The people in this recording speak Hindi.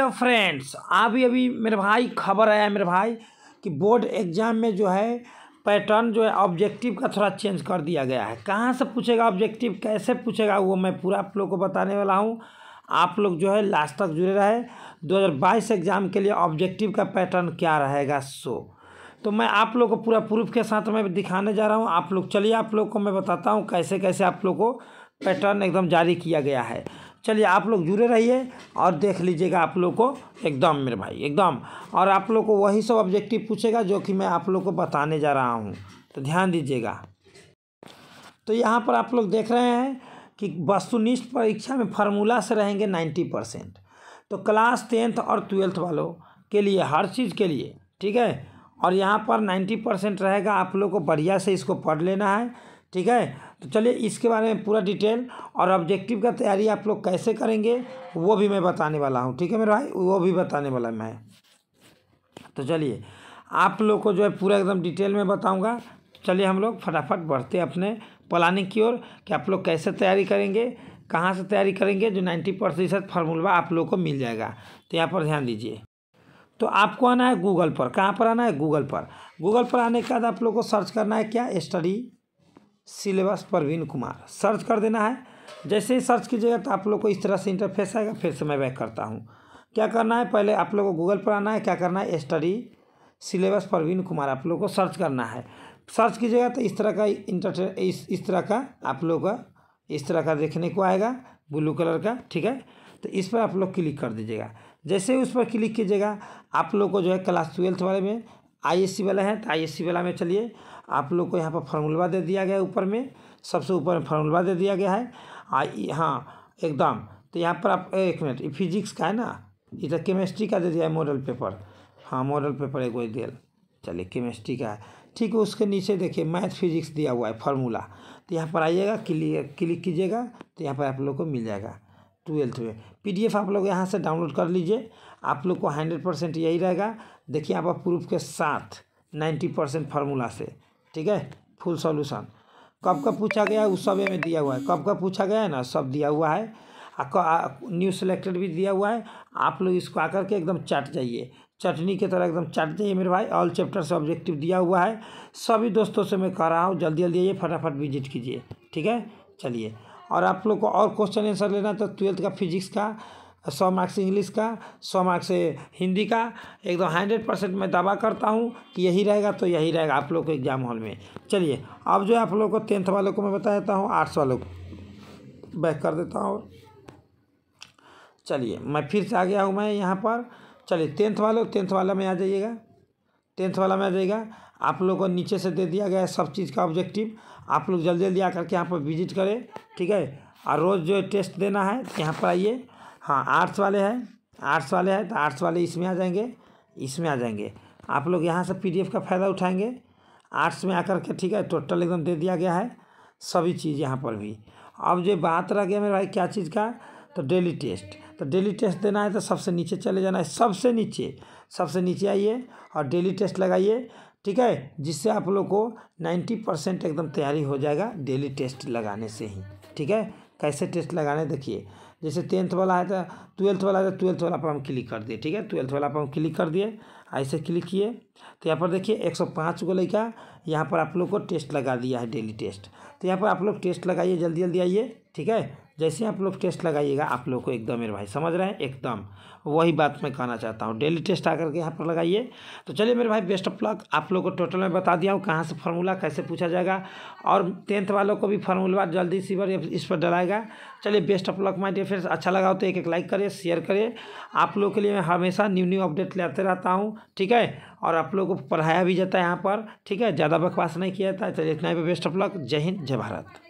हेलो फ्रेंड्स अभी अभी मेरे भाई खबर आया मेरे भाई कि बोर्ड एग्जाम में जो है पैटर्न जो है ऑब्जेक्टिव का थोड़ा चेंज कर दिया गया है कहाँ से पूछेगा ऑब्जेक्टिव कैसे पूछेगा वो मैं पूरा आप लोग को बताने वाला हूँ आप लोग जो है लास्ट तक जुड़े रहे 2022 एग्ज़ाम के लिए ऑब्जेक्टिव का पैटर्न क्या रहेगा सो तो मैं आप लोग को पूरा प्रूफ के साथ मैं दिखाने जा रहा हूँ आप लोग चलिए आप लोग को मैं बताता हूँ कैसे कैसे आप लोग को पैटर्न एकदम जारी किया गया है चलिए आप लोग जुड़े रहिए और देख लीजिएगा आप लोग को एकदम मेरे भाई एकदम और आप लोग को वही सब ऑब्जेक्टिव पूछेगा जो कि मैं आप लोग को बताने जा रहा हूँ तो ध्यान दीजिएगा तो यहाँ पर आप लोग देख रहे हैं कि वस्तुनिष्ठ परीक्षा में फार्मूला से रहेंगे नाइन्टी परसेंट तो क्लास टेंथ और ट्वेल्थ वालों के लिए हर चीज़ के लिए ठीक है और यहाँ पर नाइन्टी परसेंट रहेगा आप लोग को बढ़िया से इसको पढ़ लेना है ठीक है तो चलिए इसके बारे में पूरा डिटेल और ऑब्जेक्टिव का तैयारी आप लोग कैसे करेंगे वो भी मैं बताने वाला हूँ ठीक है मेरा भाई वो भी बताने वाला मैं तो चलिए आप लोग को जो है पूरा एकदम डिटेल में बताऊँगा चलिए हम लोग फटाफट बढ़ते अपने प्लानिंग की ओर कि आप लोग कैसे तैयारी करेंगे कहाँ से तैयारी करेंगे जो नाइन्टी प्रतिशत फार्मूला आप लोग को मिल जाएगा तो यहाँ पर ध्यान दीजिए तो आपको आना है गूगल पर कहाँ पर आना है गूगल पर गूगल पर आने के बाद आप लोग को सर्च करना है क्या study syllabus Praveen Kumar search कर देना है जैसे ही सर्च कीजिएगा तो आप लोग को इस तरह से इंटरफेस आएगा फिर से मैं बैक करता हूँ क्या करना है पहले आप लोग को गूगल पर आना है क्या करना है स्टडी सिलेबस प्रवीण कुमार आप लोग को सर्च करना है सर्च कीजिएगा तो इस तरह का इंटर इस इस तरह का आप लोग का इस तरह का देखने को आएगा ब्लू कलर का ठीक है तो इस पर आप लोग क्लिक कर दीजिएगा जैसे ही उस पर क्लिक कीजिएगा आप लोग को जो है क्लास ट्वेल्थ वाले में आई एस सी वाला है तो आई एस सी वाला में चलिए आप लोग को यहाँ पर फार्मूलवा दे दिया गया है ऊपर में सबसे ऊपर में फार्मूलवा दे दिया गया है आई हाँ एकदम तो यहाँ पर आप एक मिनट फिजिक्स का है ना इधर केमिस्ट्री तो का दे दिया है मॉडल पेपर हाँ मॉडल पेपर एक वही दिया चलिए केमिस्ट्री का है ठीक है उसके नीचे देखिए मैथ फिजिक्स दिया हुआ है फार्मूला तो यहाँ पर आइएगा क्लिक क्लिक कीजिएगा तो यहाँ पर आप लोग को मिल जाएगा ट्वेल्थ में पीडीएफ आप लोग यहाँ से डाउनलोड कर लीजिए आप लोग को हंड्रेड परसेंट यही रहेगा देखिए आप प्रूफ के साथ नाइन्टी परसेंट फार्मूला से ठीक है फुल सॉल्यूशन कब कब पूछा गया है उस सब में दिया हुआ है कब कब पूछा गया है ना सब दिया हुआ है न्यू सेलेक्टेड भी दिया हुआ है आप लोग इसको आकर के एकदम चाट जाइए चटनी के तरह एकदम चाट जाइए मेरे भाई ऑल चैप्टर से ऑब्जेक्टिव दिया हुआ है सभी दोस्तों से मैं कह रहा हूँ जल्दी जल्दी आइए फटाफट विजिट कीजिए ठीक है चलिए और आप लोग को और क्वेश्चन आंसर लेना तो ट्वेल्थ का फिजिक्स का सौ मार्क्स इंग्लिश का सौ मार्क्स हिंदी का एकदम हंड्रेड परसेंट मैं दावा करता हूँ कि यही रहेगा तो यही रहेगा आप लोग को एग्जाम हॉल में चलिए अब जो है आप लोग को टेंथ वालों को मैं बता देता हूँ आर्ट्स वालों को बैक कर देता हूँ चलिए मैं फिर से आ गया हूँ मैं यहाँ पर चलिए टेंथ वालों टेंथ वाला में आ जाइएगा टेंथ वाला में आ जाइएगा आप लोगों को नीचे से दे दिया गया है सब चीज़ का ऑब्जेक्टिव आप लोग जल्दी जल्दी आकर के यहाँ पर विजिट करें ठीक है और रोज़ जो टेस्ट देना है तो यहाँ पर आइए हाँ आर्ट्स वाले हैं आर्ट्स वाले हैं तो आर्ट्स वाले इसमें आ जाएंगे इसमें आ जाएंगे आप लोग यहाँ से पी का फ़ायदा उठाएंगे आर्ट्स में आकर के ठीक है टोटल एकदम दे दिया गया है सभी चीज़ यहाँ पर भी अब जो बात रह गया मेरे भाई क्या चीज़ का तो डेली टेस्ट तो डेली टेस्ट देना है तो सबसे नीचे चले जाना है सबसे नीचे सबसे नीचे आइए और डेली टेस्ट लगाइए ठीक है जिससे आप लोग को नाइन्टी परसेंट एकदम तैयारी हो जाएगा डेली टेस्ट लगाने से ही ठीक है कैसे टेस्ट लगाने देखिए जैसे टेंथ वाला है तो ट्वेल्थ वाला है तो ट्वेल्थ वाला पर हम क्लिक कर दिए ठीक है ट्वेल्थ वाला पर हम क्लिक कर दिए ऐसे क्लिक किए तो यहाँ पर देखिए एक सौ पाँच गो लड़का यहाँ पर आप लोग को टेस्ट लगा दिया है डेली टेस्ट तो यहाँ पर आप लोग टेस्ट लगाइए जल्दी जल्दी आइए ठीक है जैसे आप लोग टेस्ट लगाइएगा आप लोग को एकदम मेरे भाई समझ रहे हैं एकदम वही बात मैं कहना चाहता हूँ डेली टेस्ट आकर के यहाँ पर लगाइए तो चलिए मेरे भाई बेस्ट ऑफ लक आप लोग को टोटल में बता दिया हूँ कहाँ से फार्मूला कैसे पूछा जाएगा और टेंथ वालों को भी फार्मूला जल्दी सी बार इस पर डलाएगा चलिए best of luck my friends अच्छा लगा हो तो एक एक लाइक करें शेयर करें आप लोग के लिए मैं हमेशा न्यू न्यू अपडेट लेते रहता हूँ ठीक है और आप लोग को पढ़ाया भी जाता है यहाँ पर ठीक है ज़्यादा बकवास नहीं किया जाता चलिए इतना ही बेस्ट ऑफ लक जय हिंद जय भारत